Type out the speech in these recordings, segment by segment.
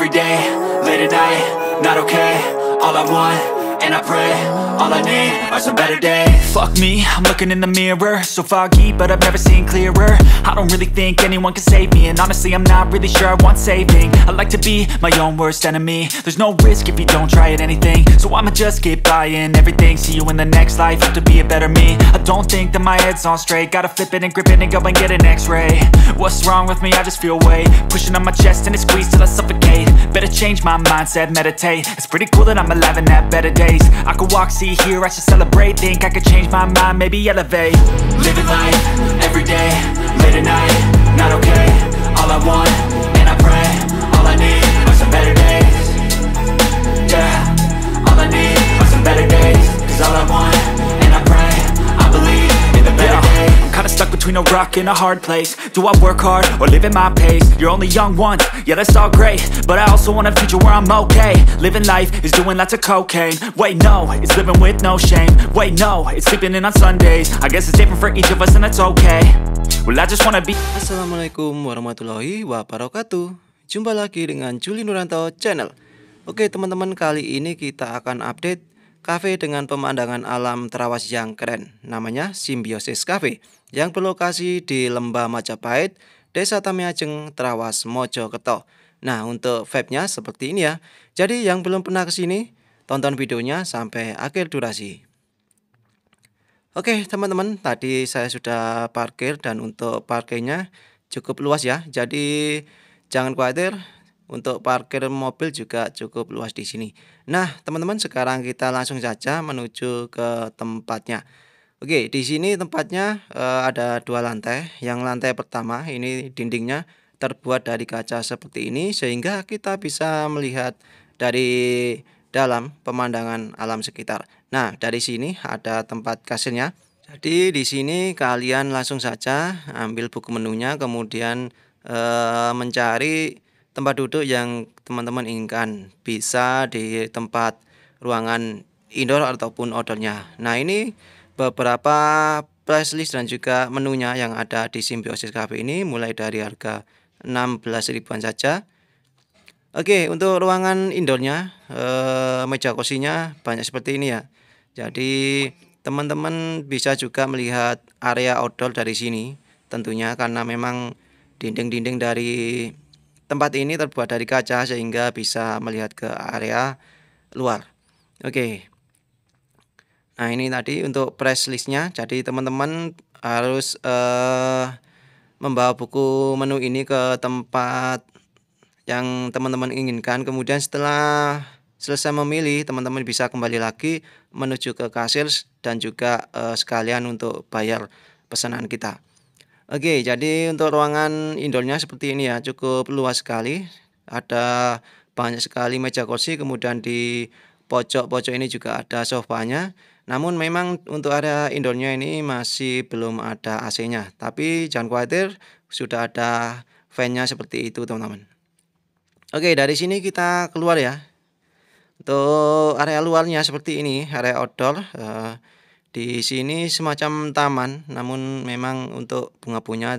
Every day, late at night, not okay All I want, and I pray all I need are some better days Fuck me, I'm looking in the mirror So foggy, but I've never seen clearer I don't really think anyone can save me And honestly, I'm not really sure I want saving I like to be my own worst enemy There's no risk if you don't try at anything So I'ma just keep buying everything See you in the next life, have to be a better me I don't think that my head's on straight Gotta flip it and grip it and go and get an x-ray What's wrong with me? I just feel weight Pushing on my chest and it squeezes till I suffocate Better change my mindset, meditate It's pretty cool that I'm alive and have better days I could walk, see here, I should celebrate Think I could change my mind, maybe elevate Living life, everyday, late at night, not okay All I want, and I pray, all I need are some better days Yeah, all I need are some better days Cause all I want Kinda stuck between a rock and a hard place Do I work hard or live at my pace? You're only young once, yeah that's all great But I also want a future where I'm okay Living life is doing lots of cocaine Wait no, it's living with no shame Wait no, it's sleeping in on Sundays I guess it's different for each of us and that's okay Well I just wanna be Assalamualaikum warahmatullahi wabarakatuh Jumpa lagi dengan Juli Nuranto Channel Oke teman-teman kali ini kita akan update kafe dengan pemandangan alam Terawas yang keren. Namanya Simbiosis Cafe yang berlokasi di Lembah Majapahit, Desa Tamiajeng, Terawas, Mojokerto. Nah, untuk vibe-nya seperti ini ya. Jadi yang belum pernah ke sini, tonton videonya sampai akhir durasi. Oke, teman-teman, tadi saya sudah parkir dan untuk parkirnya cukup luas ya. Jadi jangan khawatir, untuk parkir mobil juga cukup luas di sini. Nah, teman-teman sekarang kita langsung saja menuju ke tempatnya. Oke, di sini tempatnya e, ada dua lantai. Yang lantai pertama ini dindingnya terbuat dari kaca seperti ini sehingga kita bisa melihat dari dalam pemandangan alam sekitar. Nah, dari sini ada tempat kasirnya. Jadi di sini kalian langsung saja ambil buku menunya kemudian e, mencari tempat duduk yang teman-teman inginkan. Bisa di tempat ruangan indoor ataupun outdoornya. Nah ini beberapa price list dan juga menunya yang ada di Simbiosis Cafe ini mulai dari harga 16 ribuan saja. Oke, untuk ruangan indoornya, eh, meja kursinya banyak seperti ini ya. Jadi teman-teman bisa juga melihat area outdoor dari sini, tentunya karena memang dinding-dinding dari Tempat ini terbuat dari kaca sehingga bisa melihat ke area luar. Oke. Nah, ini tadi untuk press listnya. Jadi teman-teman harus uh, membawa buku menu ini ke tempat yang teman-teman inginkan. Kemudian setelah selesai memilih, teman-teman bisa kembali lagi menuju ke kasir dan juga uh, sekalian untuk bayar pesanan kita. Oke, jadi untuk ruangan indoornya seperti ini ya, cukup luas sekali. Ada banyak sekali meja kursi, kemudian di pojok-pojok ini juga ada sofanya. Namun memang untuk area indoornya ini masih belum ada AC-nya. Tapi jangan khawatir, sudah ada fan-nya seperti itu teman-teman. Oke, dari sini kita keluar ya. Untuk area luarnya seperti ini, area outdoor. Uh, di sini semacam taman, namun memang untuk bunga-bunga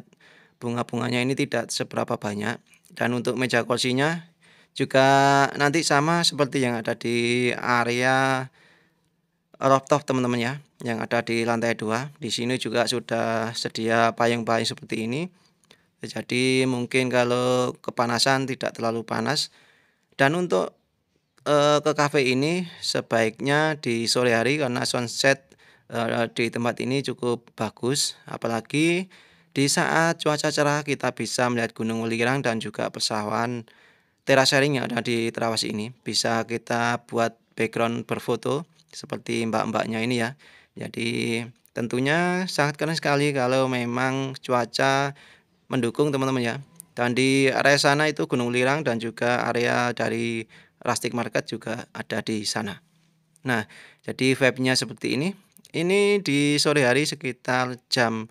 bunga-bunganya ini tidak seberapa banyak dan untuk meja kursinya juga nanti sama seperti yang ada di area rooftop teman-teman ya yang ada di lantai dua di sini juga sudah sedia payung-payung seperti ini jadi mungkin kalau kepanasan tidak terlalu panas dan untuk eh, ke kafe ini sebaiknya di sore hari karena sunset Eh, eh, di tempat ini cukup bagus apalagi di saat cuaca cerah kita bisa melihat Gunung Welirang dan juga pesawahan terasering yang ada di Terawas ini bisa kita buat background berfoto seperti mbak-mbaknya ini ya jadi tentunya sangat keren sekali kalau memang cuaca mendukung teman-teman ya dan di area sana itu Gunung Lirang dan juga area dari Rustic Market juga ada di sana. Nah, jadi vibe-nya seperti ini. Ini di sore hari sekitar jam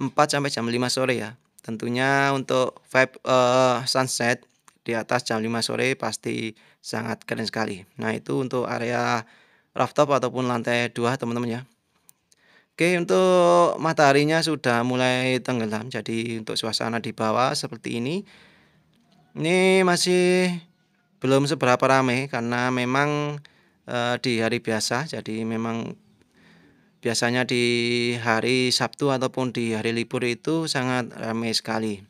4 sampai jam 5 sore ya. Tentunya untuk vibe uh, sunset di atas jam 5 sore pasti sangat keren sekali. Nah, itu untuk area rooftop ataupun lantai 2, teman-teman ya. Oke, untuk mataharinya sudah mulai tenggelam. Jadi untuk suasana di bawah seperti ini. Ini masih belum seberapa ramai karena memang uh, di hari biasa jadi memang biasanya di hari Sabtu ataupun di hari libur itu sangat ramai sekali.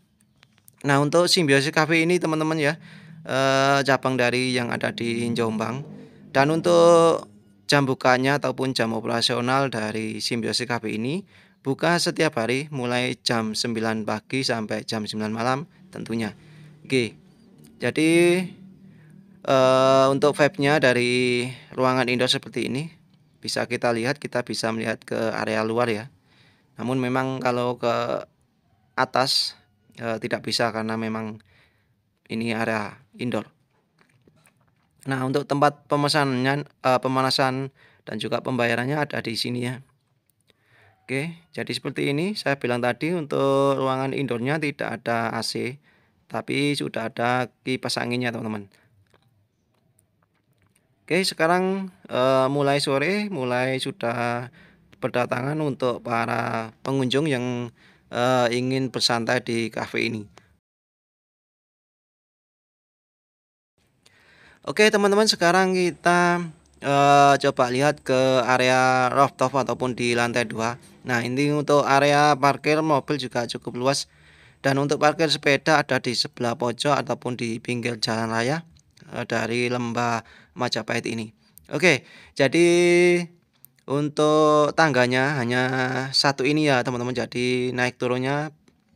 Nah untuk simbiosis cafe ini teman-teman ya eh, cabang dari yang ada di Jombang dan untuk jam bukanya ataupun jam operasional dari simbiosis cafe ini buka setiap hari mulai jam 9 pagi sampai jam 9 malam tentunya. Oke. Jadi eh, untuk vibe-nya dari ruangan indoor seperti ini bisa kita lihat kita bisa melihat ke area luar ya namun memang kalau ke atas e, tidak bisa karena memang ini area indoor nah untuk tempat pemesanannya e, eh, pemanasan dan juga pembayarannya ada di sini ya oke jadi seperti ini saya bilang tadi untuk ruangan indoornya tidak ada AC tapi sudah ada kipas anginnya teman-teman Oke, sekarang uh, mulai sore, mulai sudah berdatangan untuk para pengunjung yang uh, ingin bersantai di kafe ini. Oke, teman-teman, sekarang kita uh, coba lihat ke area rooftop ataupun di lantai 2. Nah, ini untuk area parkir mobil juga cukup luas dan untuk parkir sepeda ada di sebelah pojok ataupun di pinggir jalan raya Eh, dari lembah Majapahit ini. Oke, jadi untuk tangganya hanya satu ini ya teman-teman. Jadi naik turunnya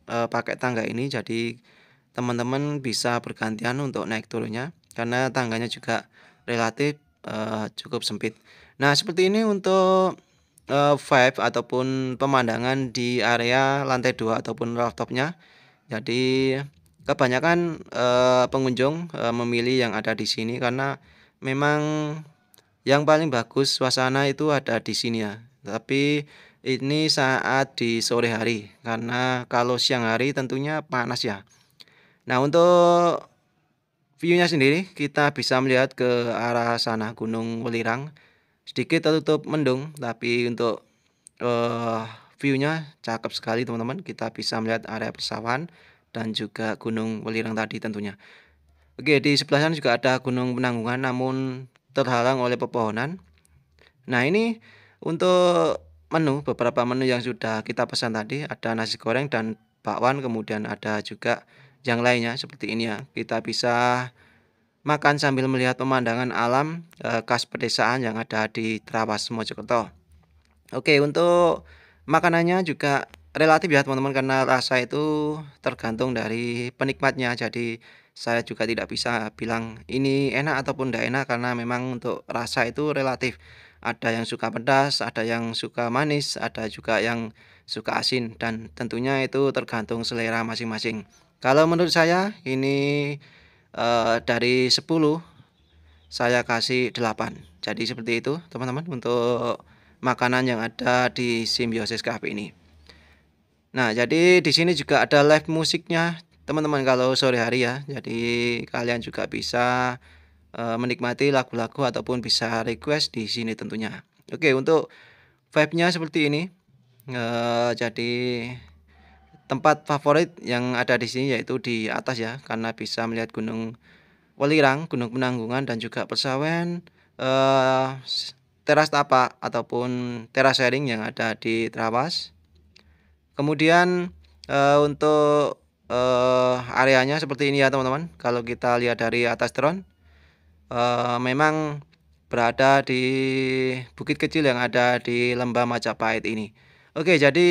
e, pakai tangga ini. Jadi teman-teman bisa bergantian untuk naik turunnya karena tangganya juga relatif e, cukup sempit. Nah seperti ini untuk e, vibe ataupun pemandangan di area lantai 2 ataupun rooftopnya. Jadi Kebanyakan eh, pengunjung eh, memilih yang ada di sini karena memang yang paling bagus suasana itu ada di sini ya. Tapi ini saat di sore hari karena kalau siang hari tentunya panas ya. Nah, untuk viewnya sendiri kita bisa melihat ke arah sana Gunung Welirang. Sedikit tertutup mendung, tapi untuk uh, viewnya cakep sekali teman-teman. Kita bisa melihat area persawahan dan juga Gunung Welirang tadi tentunya. Oke, di sebelah sana juga ada Gunung Penanggungan namun terhalang oleh pepohonan. Nah, ini untuk menu beberapa menu yang sudah kita pesan tadi ada nasi goreng dan bakwan kemudian ada juga yang lainnya seperti ini ya. Kita bisa makan sambil melihat pemandangan alam eh, khas pedesaan yang ada di Trawas Mojokerto. Oke, untuk makanannya juga relatif ya teman-teman karena rasa itu tergantung dari penikmatnya jadi saya juga tidak bisa bilang ini enak ataupun tidak enak karena memang untuk rasa itu relatif ada yang suka pedas ada yang suka manis ada juga yang suka asin dan tentunya itu tergantung selera masing-masing kalau menurut saya ini eh, dari 10 saya kasih 8 jadi seperti itu teman-teman untuk makanan yang ada di simbiosis kafe ini Nah, jadi di sini juga ada live musiknya, teman-teman kalau sore hari ya. Jadi kalian juga bisa e, menikmati lagu-lagu ataupun bisa request di sini tentunya. Oke, untuk vibe-nya seperti ini. E, jadi tempat favorit yang ada di sini yaitu di atas ya, karena bisa melihat Gunung Welirang, Gunung Penanggungan dan juga Persawen. e, eh, teras tapak ataupun teras sharing yang ada di Trawas Kemudian uh, untuk uh, areanya seperti ini ya teman-teman. Kalau kita lihat dari atas drone, uh, memang berada di bukit kecil yang ada di lembah Majapahit ini. Oke, jadi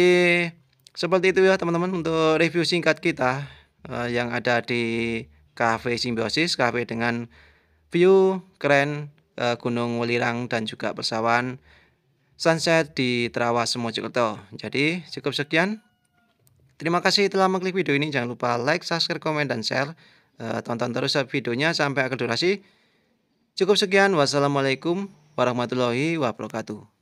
seperti itu ya teman-teman untuk review singkat kita uh, yang ada di Cafe Simbiosis, cafe dengan view keren uh, Gunung Welirang dan juga persawahan sunset di Terawas Mojokerto. Jadi cukup sekian. Terima kasih telah mengklik video ini. Jangan lupa like, subscribe, komen, dan share. Eh, tonton terus ya videonya sampai akhir durasi. Cukup sekian. Wassalamualaikum warahmatullahi wabarakatuh.